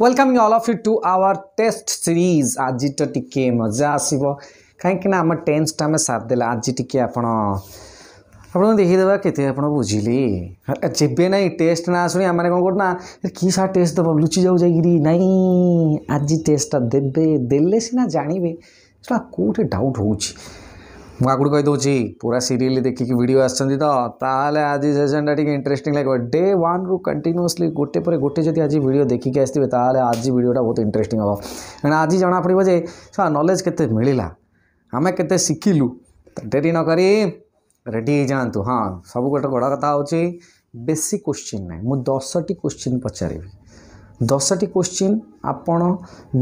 Welcome all of you to our test series ଆଜିଟା ଟିକିଏ ମଜା ଆସିବ କାହିଁକିନା ଆମ ଟେନ୍ସଟା ଆମେ ସାରିଦେଲେ ଆଜି ଟିକିଏ ଆପଣ ଆପଣଙ୍କୁ ଦେଖିଦେବା କେତେ ଆପଣ ବୁଝିଲେ ଯେବେ ନାଇଁ ଟେଷ୍ଟ ନା ଶୁଣି ଆମେ କ'ଣ କରୁନା କି ସାର୍ ଟେଷ୍ଟ ଦେବ ଲୁଚି ଯାଉ ଯାଇକିରି ନାଇଁ ଆଜି ଟେଷ୍ଟଟା ଦେବେ ଦେଲେ ସିନା ଜାଣିବେ ଶୁଣା କେଉଁଠି ଡାଉଟ୍ ହେଉଛି मुझे आगे कहीदेव पूरा सीरीयल देखिकी वीडियो आज सेसन टाइम इंटरेस्टिंग लगे डे वन रू कंटिन्यूसली गोटे पर गोटे जब आज भिडियो देखिक आसते हैं आज भिडा बहुत इंटरेस्ट हे क्या आज जना पड़ा जे नलेज के मिलला आम के शिखिलु डेरी नक रेडी जातु हाँ सब गोटे बड़ कथा हो बेसी क्वेश्चन ना मुझे दस टी क्वेश्चि पचारि दस टी क्वेश्चि आपण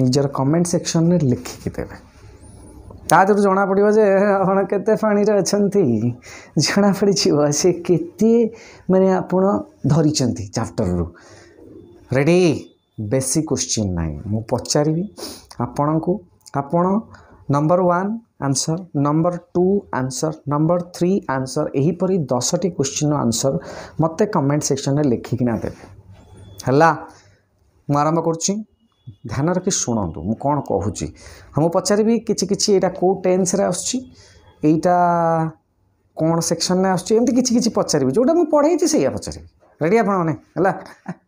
निजर कमेंट सेक्शन में लिखिकी देवे ता दूर जना पड़े आपत पाने अच्छा जना पड़ से के मानते चाप्टर रु रेडी बेसी क्वेश्चन ना मु पचार आपण को आप number one answer number two answer number three answer यहीपर दस टी क्वेश्चन आंसर मत कमेंट सेक्शन में लिखिकिना देखा मुरंभ कर ধ্যান রাখি শুণন্তু মু କ'ଣ କହୁଛି ହଁ ମୁଁ ପଚାରିବି କିଛି କିଛି ଏଇଟା କେଉଁ ଟେନ୍ସରେ ଆସୁଛି ଏଇଟା କ'ଣ ସେକ୍ସନ୍ରେ ଆସୁଛି ଏମିତି କିଛି କିଛି ପଚାରିବି ଯେଉଁଟା ମୁଁ ପଢ଼େଇଛି ସେଇଆ ପଚାରିବି ରେଡ଼ି ଆପଣମାନେ ହେଲା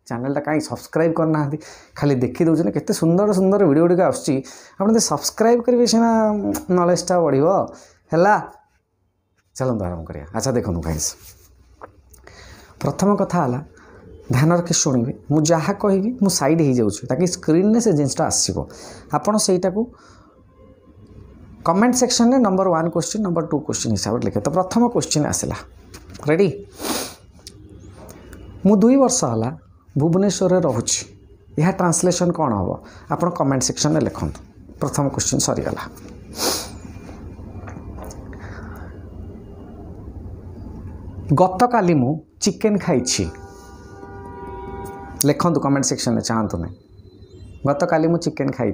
ଚ୍ୟାନେଲ୍ଟା କାହିଁ ସବସ୍କ୍ରାଇବ୍ କରିନାହାନ୍ତି ଖାଲି ଦେଖିଦେଉଛନ୍ତି କେତେ ସୁନ୍ଦର ସୁନ୍ଦର ଭିଡ଼ିଓ ଗୁଡ଼ିକ ଆସୁଛି ଆପଣ ଯଦି ସବସ୍କ୍ରାଇବ୍ କରିବେ ସିନା ନଲେଜଟା ବଢ଼ିବ ହେଲା ଚାଲନ୍ତୁ ଆରମ୍ଭ କରିବା ଆଚ୍ଛା ଦେଖନ୍ତୁ ଗାଇସ୍ ପ୍ରଥମ କଥା ହେଲା ଧ୍ୟାନ ରଖି ଶୁଣିବେ ମୁଁ ଯାହା କହିବି ମୁଁ ସାଇଡ଼୍ ହେଇଯାଉଛି ତାକି ସ୍କ୍ରିନ୍ରେ ସେ ଜିନିଷଟା ଆସିବ ଆପଣ ସେଇଟାକୁ କମେଣ୍ଟ ସେକ୍ସନ୍ରେ number one question number two question ହିସାବରେ ଲେଖେ ତ ପ୍ରଥମ କୋଶ୍ଚିନ୍ ଆସିଲା ରେଡ଼ି ମୁଁ ଦୁଇ ବର୍ଷ ହେଲା ଭୁବନେଶ୍ୱରରେ ରହୁଛି ଏହା ଟ୍ରାନ୍ସଲେସନ୍ କ'ଣ ହେବ ଆପଣ କମେଣ୍ଟ ସେକ୍ସନ୍ରେ ଲେଖନ୍ତୁ ପ୍ରଥମ କୋଶ୍ଚିନ୍ ସରିଗଲା ଗତକାଲି ମୁଁ ଚିକେନ୍ ଖାଇଛି लिखत कमेंट सेक्शन में चाहत ना गत काली मुझे चिकेन खाई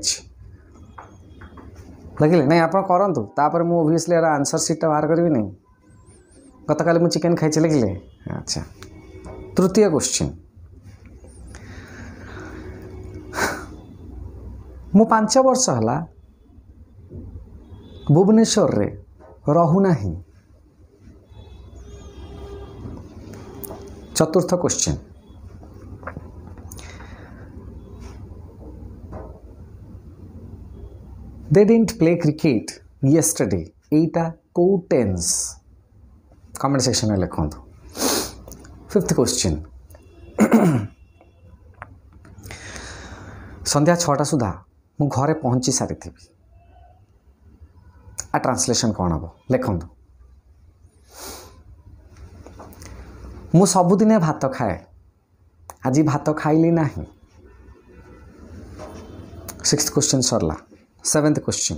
लगे ना आप करूँ मुझली यार आंसर सीट बाहर करी ना गत काली मुझे चिकेन खाई लिखले अच्छा तृतीय क्वेश्चन मु पांच वर्ष है भुवनेश्वर से रुना चतुर्थ question they didn't play cricket yesterday এইটা କୋଉ ଟେନ୍ସ କମେଣ୍ଟ ସେକ୍ସନ୍ରେ ଲେଖନ୍ତୁ ଫିଫ୍ଥ କ୍ୱେଶ୍ଚିନ୍ ସନ୍ଧ୍ୟା ଛଅଟା ସୁଦ୍ଧା ମୁଁ ଘରେ ପହଞ୍ଚି ସାରିଥିବି ଆ ଟ୍ରାନ୍ସଲେସନ୍ କ'ଣ ହେବ ଲେଖନ୍ତୁ ମୁଁ ସବୁଦିନେ ଭାତ ଖାଏ ଆଜି ଭାତ ଖାଇଲି ନାହିଁ ସିକ୍ସ କ୍ୱେଶ୍ଚିନ୍ ସରିଲା Seventh question.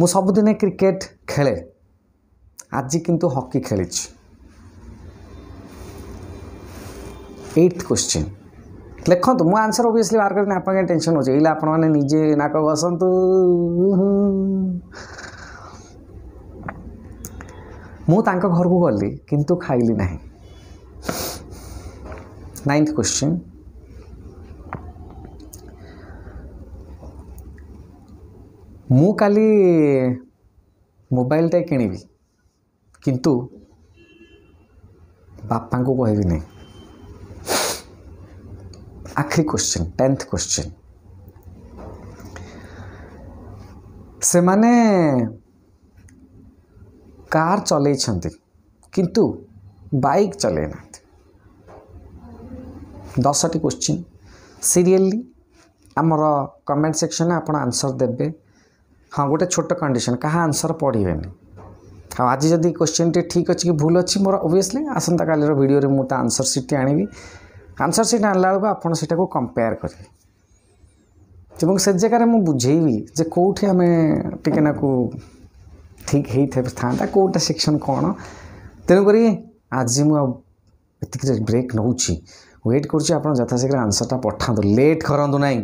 ମୁଁ ସବୁଦିନେ କ୍ରିକେଟ୍ ଖେଳେ ଆଜି କିନ୍ତୁ ହକି ଖେଳିଛି ଏଇଟ୍ କ୍ୱେଶ୍ଚିନ୍ ଲେଖନ୍ତୁ ମୁଁ ଆନ୍ସର ଓବିୟସଲି ବାହାର କରିନି ଆପଣ କାହିଁ ଟେନସନ୍ ହେଉଛି ଏଇଲେ ଆପଣମାନେ ନିଜେ ନାକ ବସନ୍ତୁ ମୁଁ ତାଙ୍କ ଘରକୁ ଗଲି କିନ୍ତୁ ଖାଇଲି ନାହିଁ ନାଇନ୍ଥ କ୍ୱେଶ୍ଚିନ୍ ମୁଁ କାଲି ମୋବାଇଲ୍ଟେ କିଣିବି କିନ୍ତୁ ବାପାଙ୍କୁ କହିବି ନାହିଁ ଆଖରି କୋଶ୍ଚିନ୍ ଟେନ୍ଥ କୋଶ୍ଚିନ୍ ସେମାନେ କାର୍ ଚଲେଇଛନ୍ତି କିନ୍ତୁ ବାଇକ୍ ଚଲେଇ ନାହାନ୍ତି ଦଶଟି କୋଶ୍ଚିନ୍ ସିରିଏଲି ଆମର କମେଣ୍ଟ ସେକ୍ସନ୍ରେ ଆପଣ ଆନ୍ସର୍ ଦେବେ हाँ गोटे छोट कंडीशन क्या आंसर पढ़े हाँ आज जब क्वेश्चन टे ठीक अच्छे कि भूल अच्छी मोर ओबली आसंता कालीर भिडियो मुझे आंसर सीट आनवि आंसर सीट आनला आपटा कंपेयर करें से जगह मुझे बुझे जो कौटे आम टेना को ठीक होता कौटा सेक्शन कौन तेणुक आज मुझे ब्रेक नौची व्वेट करथाशीघ्र आंसरटा पठात लेट करूँ ना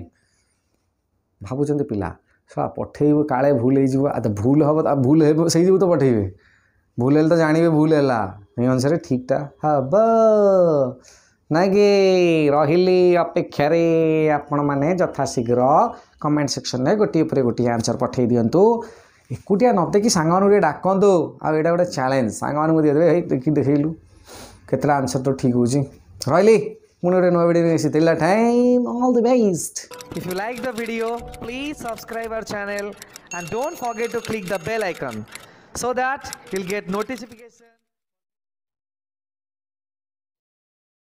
भावुंत पिला ଶଳା ପଠେଇବୁ କାଳେ ଭୁଲ ହେଇଯିବ ଆଉ ତ ଭୁଲ ହେବ ଆଉ ଭୁଲ ହେବ ସେଇ ତ ପଠେଇବେ ଭୁଲ ହେଲେ ତ ଜାଣିବେ ଭୁଲ ହେଲା ଏଇ ଅନୁସାରେ ଠିକ୍ଟା ହେବ ନାଇଁ କି ରହିଲି ଅପେକ୍ଷାରେ ଆପଣମାନେ ଯଥାଶୀଘ୍ର କମେଣ୍ଟ ସେକ୍ସନରେ ଗୋଟିଏ ଉପରେ ଗୋଟିଏ ଆନ୍ସର୍ ପଠାଇ ଦିଅନ୍ତୁ ଏକୁଟିଆ ନ ଦେଖି ସାଙ୍ଗମାନଙ୍କୁ ଟିକେ ଡାକନ୍ତୁ ଆଉ ଏଇଟା ଗୋଟେ ଚ୍ୟାଲେଞ୍ଜ ସାଙ୍ଗମାନଙ୍କୁ ଦେଇଦେବେ ହେଇ ଦେଖି ଦେଖେଇଲୁ କେତେଟା ଆନ୍ସର୍ ତ ଠିକ୍ ହେଉଛି ରହିଲି if you like the video please subscribe our channel and don't forget to click the bell icon so that you'll get notification